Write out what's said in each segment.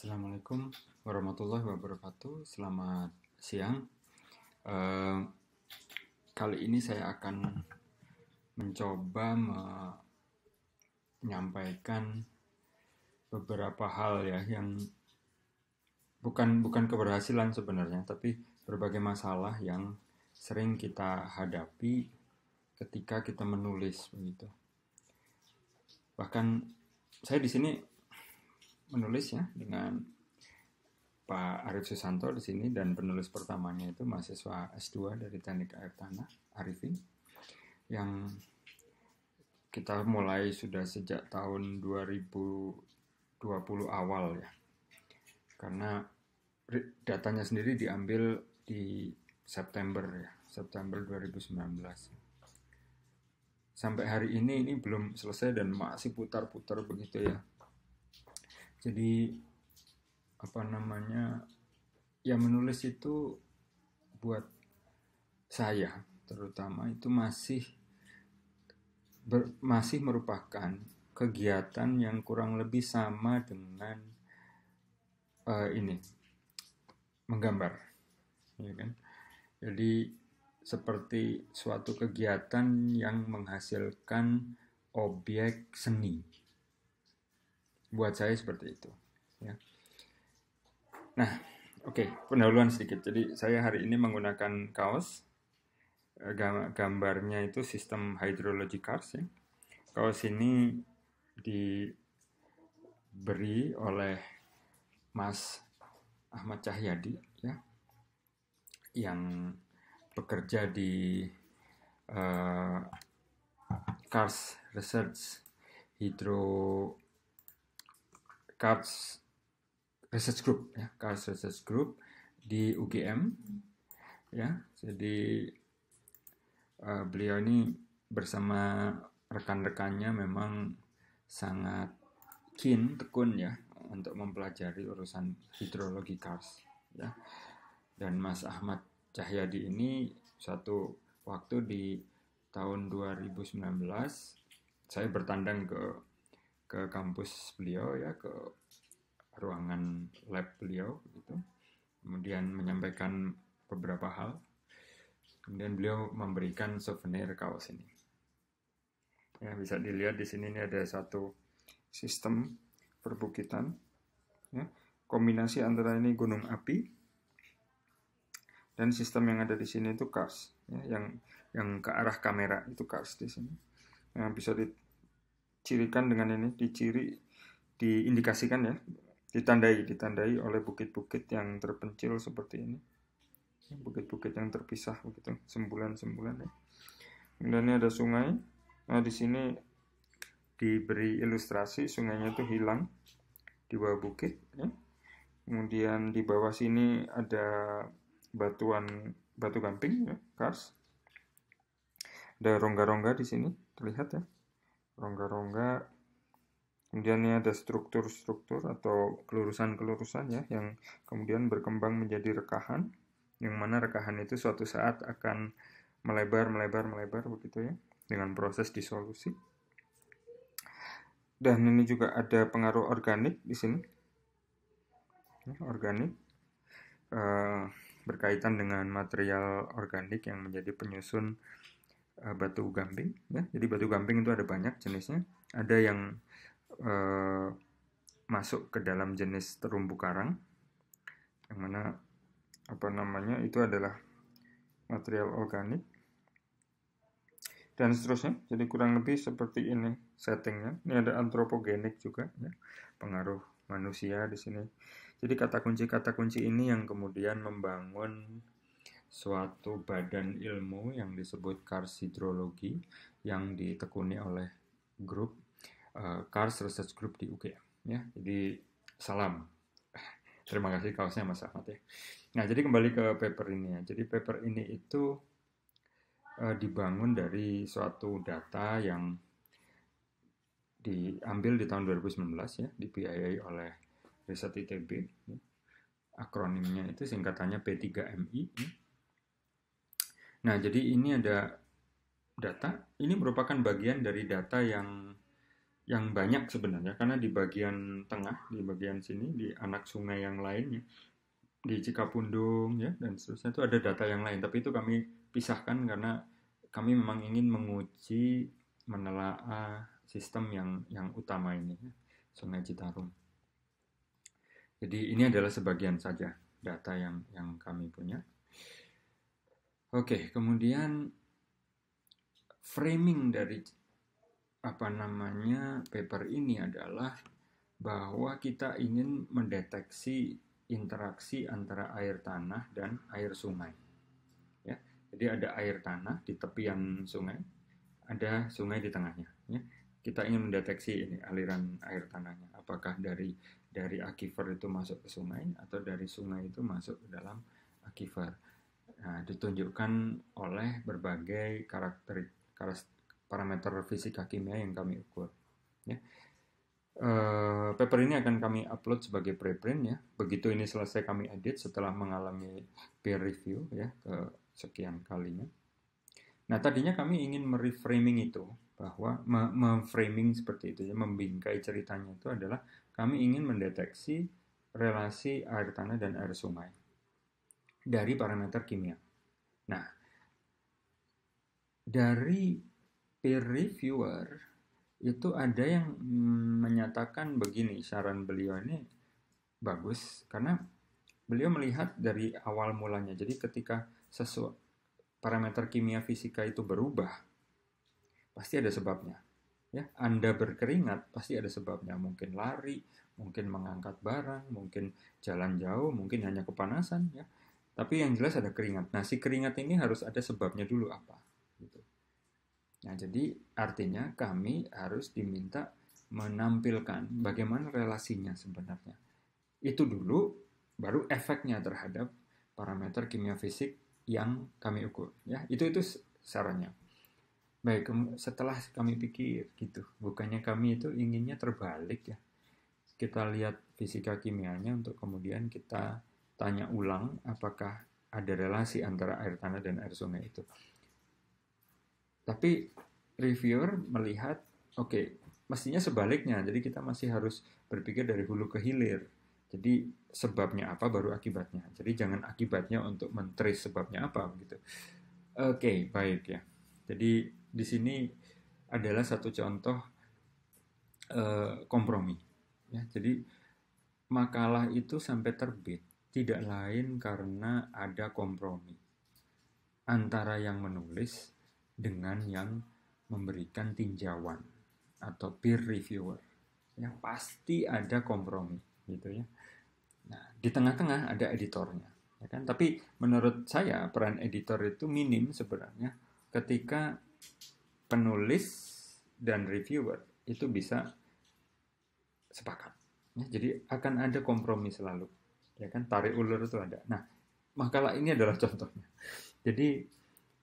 Assalamualaikum warahmatullahi wabarakatuh. Selamat siang. Uh, kali ini saya akan mencoba menyampaikan beberapa hal ya yang bukan bukan keberhasilan sebenarnya, tapi berbagai masalah yang sering kita hadapi ketika kita menulis begitu. Bahkan saya di sini menulis ya dengan Pak Arif Susanto di sini dan penulis pertamanya itu mahasiswa S2 dari Teknik Air Tanah Arifin yang kita mulai sudah sejak tahun 2020 awal ya. Karena datanya sendiri diambil di September ya, September 2019 sampai hari ini ini belum selesai dan masih putar-putar begitu ya jadi apa namanya ya menulis itu buat saya terutama itu masih ber, masih merupakan kegiatan yang kurang lebih sama dengan uh, ini menggambar ya kan jadi seperti suatu kegiatan yang menghasilkan objek seni buat saya seperti itu ya nah oke okay, pendahuluan sedikit jadi saya hari ini menggunakan kaos eh, gambarnya itu sistem hydrology cars ya kaos ini diberi oleh Mas Ahmad Cahyadi ya yang bekerja di uh, Cars Research Hydro CARS Research Group ya, CARS Research Group di UGM ya. Jadi uh, beliau ini bersama rekan-rekannya memang sangat keen tekun ya untuk mempelajari urusan hidrologi kars ya. Dan Mas Ahmad Cahyadi ini satu waktu di tahun 2019 saya bertandang ke ke kampus beliau ya ke ruangan lab beliau gitu kemudian menyampaikan beberapa hal kemudian beliau memberikan souvenir kaos ini ya bisa dilihat di sini ini ada satu sistem perbukitan ya kombinasi antara ini gunung api dan sistem yang ada di sini itu kars ya yang yang ke arah kamera itu kars di sini yang nah, bisa di, dicirikan dengan ini, diciri diindikasikan ya, ditandai, ditandai oleh bukit-bukit yang terpencil seperti ini. Bukit-bukit yang terpisah begitu, sembulan-sembulan ya. Kemudian ini ada sungai. Nah, di sini diberi ilustrasi sungainya itu hilang di bawah bukit ya. Kemudian di bawah sini ada batuan batu gamping ya, kars. Ada rongga-rongga di sini terlihat ya rongga-rongga kemudian ini ada struktur-struktur atau kelurusan-kelurusan ya yang kemudian berkembang menjadi rekahan yang mana rekahan itu suatu saat akan melebar melebar melebar begitu ya dengan proses disolusi dan ini juga ada pengaruh organik di sini ya, organik e, berkaitan dengan material organik yang menjadi penyusun uh, batu gamping ya jadi batu gamping itu ada banyak jenisnya ada yang uh, masuk ke dalam jenis terumbu karang yang mana apa namanya itu adalah material organik dan seterusnya jadi kurang lebih seperti ini settingnya ini ada antropogenik juga ya. pengaruh manusia di sini jadi kata kunci kata kunci ini yang kemudian membangun suatu badan ilmu yang disebut Kars Hidrologi yang ditekuni oleh grup uh, Kars Research Group di UK ya. Jadi salam. Terima kasih kaosnya Mas Ahmad ya. Nah, jadi kembali ke paper ini ya. Jadi paper ini itu uh, dibangun dari suatu data yang diambil di tahun 2019 ya, dibiayai oleh riset ITB. Ya. Akronimnya itu singkatannya P3MI. Ya Nah, jadi ini ada data. Ini merupakan bagian dari data yang yang banyak sebenarnya karena di bagian tengah, di bagian sini di anak sungai yang lainnya di Cikapundung ya dan seterusnya itu ada data yang lain tapi itu kami pisahkan karena kami memang ingin menguji menelaah sistem yang yang utama ini ya, Sungai Citarum. Jadi ini adalah sebagian saja data yang yang kami punya. Oke, kemudian framing dari apa namanya paper ini adalah bahwa kita ingin mendeteksi interaksi antara air tanah dan air sungai. Ya, jadi ada air tanah di tepian sungai, ada sungai di tengahnya. Ya. Kita ingin mendeteksi ini aliran air tanahnya, apakah dari dari akifer itu masuk ke sungai atau dari sungai itu masuk ke dalam akifer. Nah, ditunjukkan oleh berbagai karakter, parameter fisika kimia yang kami ukur. Ya. Uh, paper ini akan kami upload sebagai preprint ya. Begitu ini selesai kami edit setelah mengalami peer review ya ke sekian kalinya. Nah tadinya kami ingin mereframing itu bahwa memframing seperti itu ya membingkai ceritanya itu adalah kami ingin mendeteksi relasi air tanah dan air sungai dari parameter kimia. Nah, dari peer reviewer itu ada yang menyatakan begini, saran beliau ini bagus karena beliau melihat dari awal mulanya. Jadi ketika sesuatu parameter kimia fisika itu berubah, pasti ada sebabnya. Ya, Anda berkeringat pasti ada sebabnya. Mungkin lari, mungkin mengangkat barang, mungkin jalan jauh, mungkin hanya kepanasan. Ya, tapi yang jelas ada keringat. Nah, si keringat ini harus ada sebabnya dulu apa. Gitu. Nah, jadi artinya kami harus diminta menampilkan bagaimana relasinya sebenarnya. Itu dulu, baru efeknya terhadap parameter kimia fisik yang kami ukur. Ya, itu itu sarannya. Baik, setelah kami pikir gitu, bukannya kami itu inginnya terbalik ya. Kita lihat fisika kimianya untuk kemudian kita tanya ulang apakah ada relasi antara air tanah dan air sungai itu. Tapi reviewer melihat, oke, okay, mestinya sebaliknya. Jadi kita masih harus berpikir dari hulu ke hilir. Jadi sebabnya apa baru akibatnya. Jadi jangan akibatnya untuk menteri sebabnya apa begitu. Oke, okay, baik ya. Jadi di sini adalah satu contoh uh, kompromi. Ya, jadi makalah itu sampai terbit tidak lain karena ada kompromi antara yang menulis dengan yang memberikan tinjauan atau peer reviewer. Yang pasti ada kompromi gitu ya. Nah, di tengah-tengah ada editornya, ya kan? Tapi menurut saya peran editor itu minim sebenarnya ketika penulis dan reviewer itu bisa sepakat. Ya, jadi akan ada kompromi selalu ya kan tarik ulur itu ada nah makalah ini adalah contohnya jadi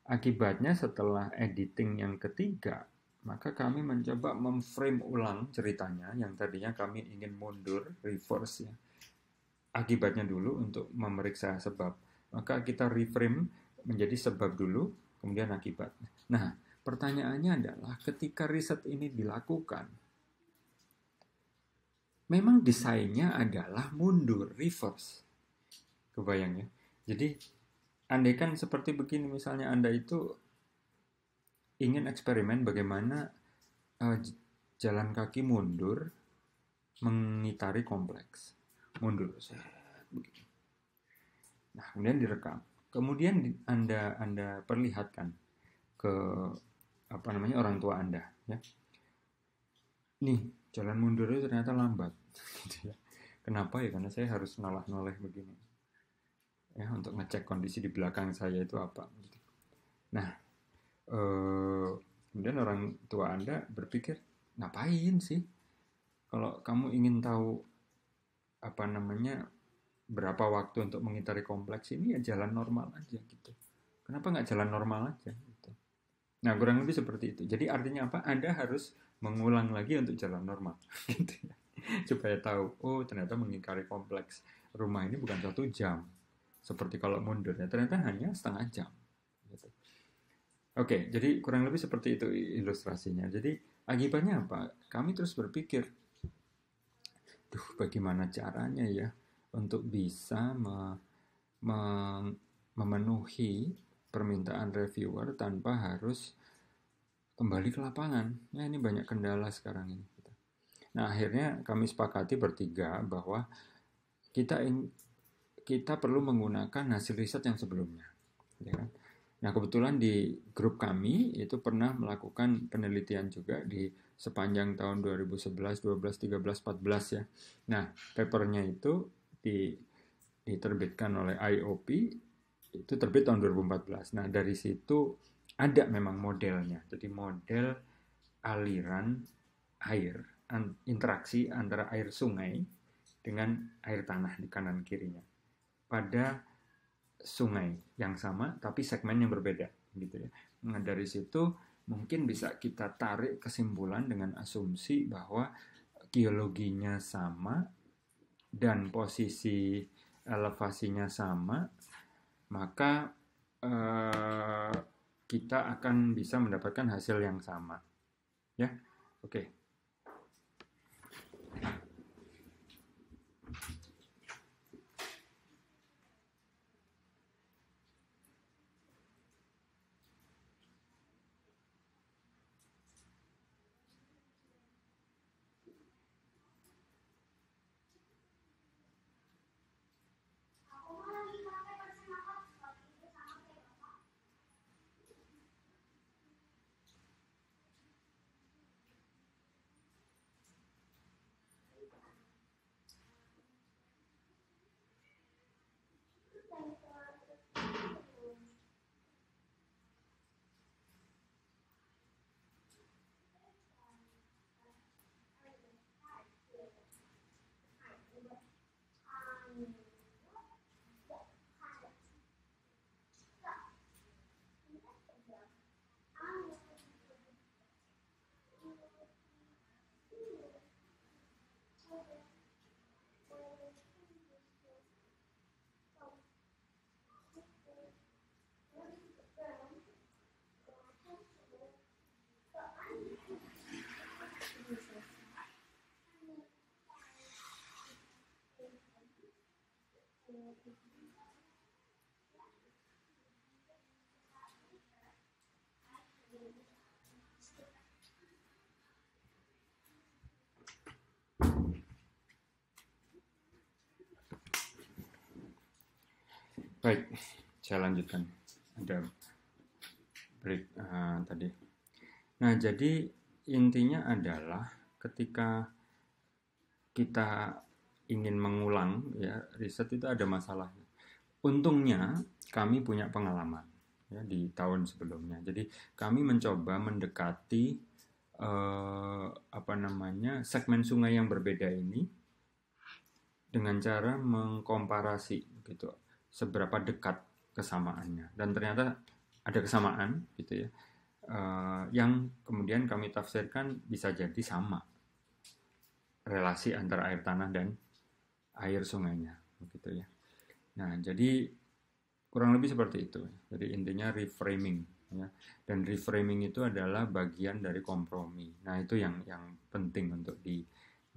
akibatnya setelah editing yang ketiga maka kami mencoba memframe ulang ceritanya yang tadinya kami ingin mundur reverse ya akibatnya dulu untuk memeriksa sebab maka kita reframe menjadi sebab dulu kemudian akibatnya. nah pertanyaannya adalah ketika riset ini dilakukan memang desainnya adalah mundur, reverse. Kebayang ya? Jadi, andaikan seperti begini misalnya Anda itu ingin eksperimen bagaimana uh, jalan kaki mundur mengitari kompleks. Mundur. Nah, kemudian direkam. Kemudian Anda Anda perlihatkan ke apa namanya orang tua Anda, ya. Nih, jalan mundur itu ternyata lambat gitu ya. kenapa ya karena saya harus nolah noleh begini ya untuk ngecek kondisi di belakang saya itu apa gitu. nah eh, kemudian orang tua anda berpikir ngapain sih kalau kamu ingin tahu apa namanya berapa waktu untuk mengitari kompleks ini ya jalan normal aja gitu kenapa nggak jalan normal aja Nah, kurang lebih seperti itu. Jadi artinya apa? Anda harus mengulang lagi untuk jalan normal gitu ya. Supaya tahu, oh ternyata mengingkari kompleks rumah ini bukan satu jam. Seperti kalau mundur ya, ternyata hanya setengah jam. Gitu. Oke, jadi kurang lebih seperti itu ilustrasinya. Jadi akibatnya apa? Kami terus berpikir, duh bagaimana caranya ya untuk bisa me, me, memenuhi permintaan reviewer tanpa harus kembali ke lapangan. Ya ini banyak kendala sekarang ini. Gitu. Nah akhirnya kami sepakati bertiga bahwa kita in, kita perlu menggunakan hasil riset yang sebelumnya. Ya kan? Nah kebetulan di grup kami itu pernah melakukan penelitian juga di sepanjang tahun 2011, 12, 13, 14 ya. Nah papernya itu di, diterbitkan oleh IOP itu terbit tahun 2014 nah dari situ ada memang modelnya jadi model aliran air interaksi antara air sungai dengan air tanah di kanan kirinya pada sungai yang sama tapi segmen yang berbeda gitu ya nah dari situ mungkin bisa kita tarik kesimpulan dengan asumsi bahwa geologinya sama dan posisi elevasinya sama maka eh, kita akan bisa mendapatkan hasil yang sama. Ya, oke. Okay. Baik, saya lanjutkan. Ada break uh, tadi. Nah, jadi intinya adalah ketika kita ingin mengulang ya riset itu ada masalahnya. Untungnya kami punya pengalaman ya di tahun sebelumnya. Jadi kami mencoba mendekati eh, apa namanya segmen sungai yang berbeda ini dengan cara mengkomparasi gitu seberapa dekat kesamaannya dan ternyata ada kesamaan gitu ya uh, yang kemudian kami tafsirkan bisa jadi sama relasi antara air tanah dan air sungainya gitu ya nah jadi kurang lebih seperti itu jadi intinya reframing ya dan reframing itu adalah bagian dari kompromi nah itu yang yang penting untuk di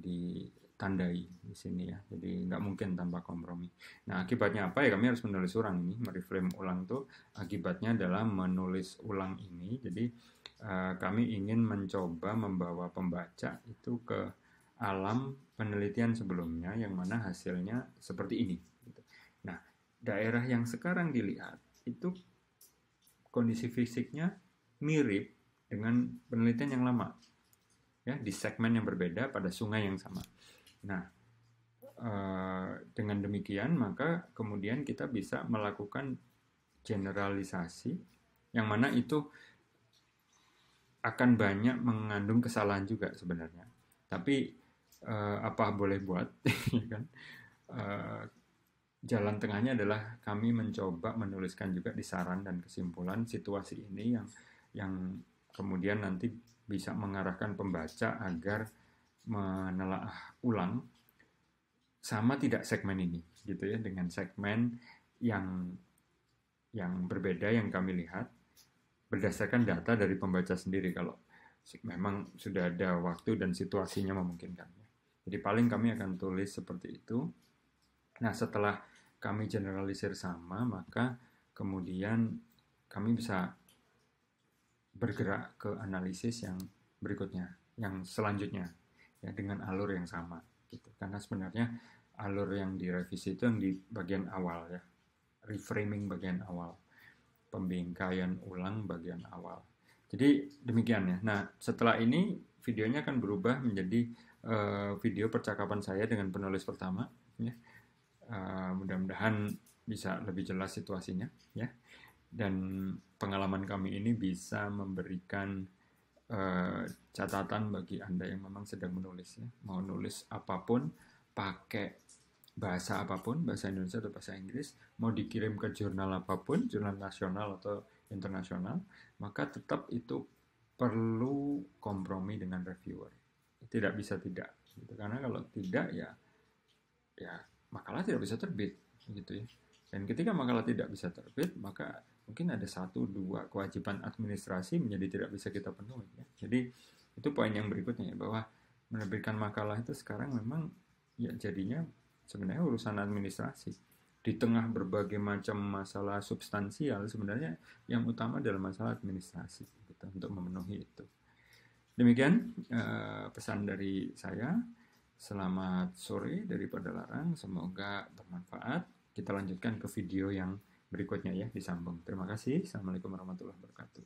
di tandai di sini ya. Jadi nggak mungkin tanpa kompromi. Nah akibatnya apa ya? Kami harus menulis ulang ini, mereframe ulang tuh akibatnya adalah menulis ulang ini. Jadi uh, kami ingin mencoba membawa pembaca itu ke alam penelitian sebelumnya yang mana hasilnya seperti ini. Gitu. Nah daerah yang sekarang dilihat itu kondisi fisiknya mirip dengan penelitian yang lama ya di segmen yang berbeda pada sungai yang sama. Nah, eh, dengan demikian maka kemudian kita bisa melakukan generalisasi yang mana itu akan banyak mengandung kesalahan juga sebenarnya. Tapi eh, apa boleh buat, ya kan? Eh, jalan tengahnya adalah kami mencoba menuliskan juga di saran dan kesimpulan situasi ini yang yang kemudian nanti bisa mengarahkan pembaca agar menelaah ulang sama tidak segmen ini gitu ya dengan segmen yang yang berbeda yang kami lihat berdasarkan data dari pembaca sendiri kalau memang sudah ada waktu dan situasinya memungkinkan. Ya. Jadi paling kami akan tulis seperti itu. Nah, setelah kami generalisir sama, maka kemudian kami bisa bergerak ke analisis yang berikutnya, yang selanjutnya ya dengan alur yang sama gitu karena sebenarnya alur yang direvisi itu yang di bagian awal ya reframing bagian awal pembingkaian ulang bagian awal jadi demikian ya nah setelah ini videonya akan berubah menjadi uh, video percakapan saya dengan penulis pertama ya uh, mudah-mudahan bisa lebih jelas situasinya ya dan pengalaman kami ini bisa memberikan eh, catatan bagi Anda yang memang sedang menulis ya. Mau nulis apapun, pakai bahasa apapun, bahasa Indonesia atau bahasa Inggris, mau dikirim ke jurnal apapun, jurnal nasional atau internasional, maka tetap itu perlu kompromi dengan reviewer. Tidak bisa tidak. Gitu. Karena kalau tidak ya ya makalah tidak bisa terbit gitu ya. Dan ketika makalah tidak bisa terbit, maka mungkin ada satu dua kewajiban administrasi menjadi tidak bisa kita penuhi ya. Jadi itu poin yang berikutnya ya, bahwa menerbitkan makalah itu sekarang memang ya jadinya sebenarnya urusan administrasi di tengah berbagai macam masalah substansial sebenarnya yang utama adalah masalah administrasi gitu, untuk memenuhi itu. Demikian eh, pesan dari saya. Selamat sore daripada larang, semoga bermanfaat. Kita lanjutkan ke video yang berikutnya ya disambung. Terima kasih. Assalamualaikum warahmatullahi wabarakatuh.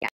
yeah.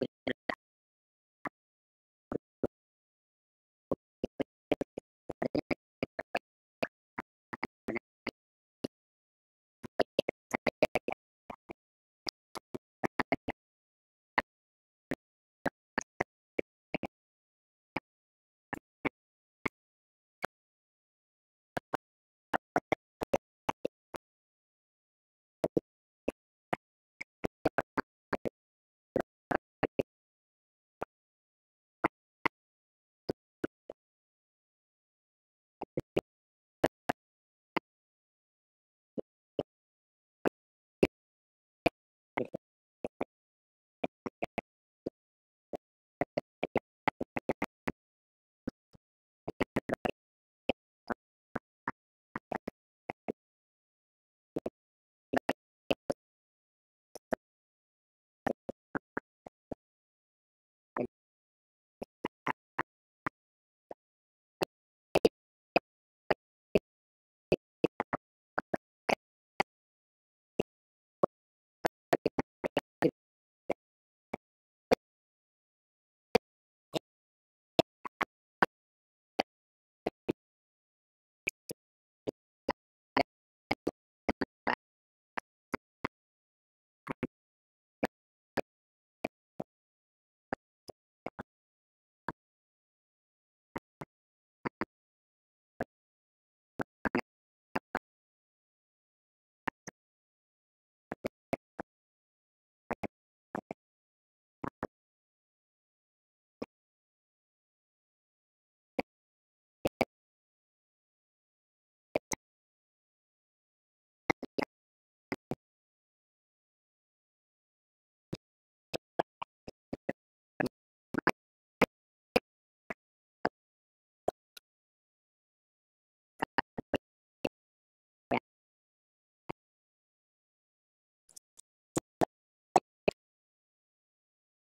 Gracias.